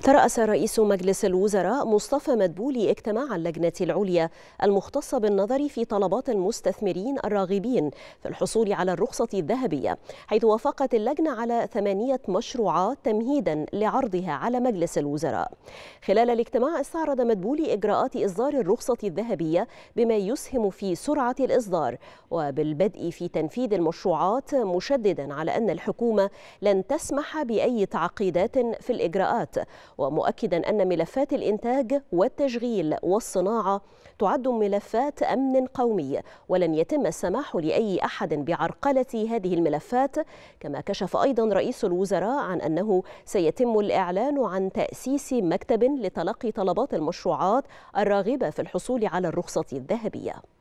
ترأس رئيس مجلس الوزراء مصطفى مدبولي اجتماع اللجنة العليا المختصة بالنظر في طلبات المستثمرين الراغبين في الحصول على الرخصة الذهبية حيث وافقت اللجنة على ثمانية مشروعات تمهيدا لعرضها على مجلس الوزراء خلال الاجتماع استعرض مدبولي إجراءات إصدار الرخصة الذهبية بما يسهم في سرعة الإصدار وبالبدء في تنفيذ المشروعات مشددا على أن الحكومة لن تسمح بأي تعقيدات في الإجراءات ومؤكدا أن ملفات الإنتاج والتشغيل والصناعة تعد ملفات أمن قومي ولن يتم السماح لأي أحد بعرقلة هذه الملفات كما كشف أيضا رئيس الوزراء عن أنه سيتم الإعلان عن تأسيس مكتب لتلقي طلبات المشروعات الراغبة في الحصول على الرخصة الذهبية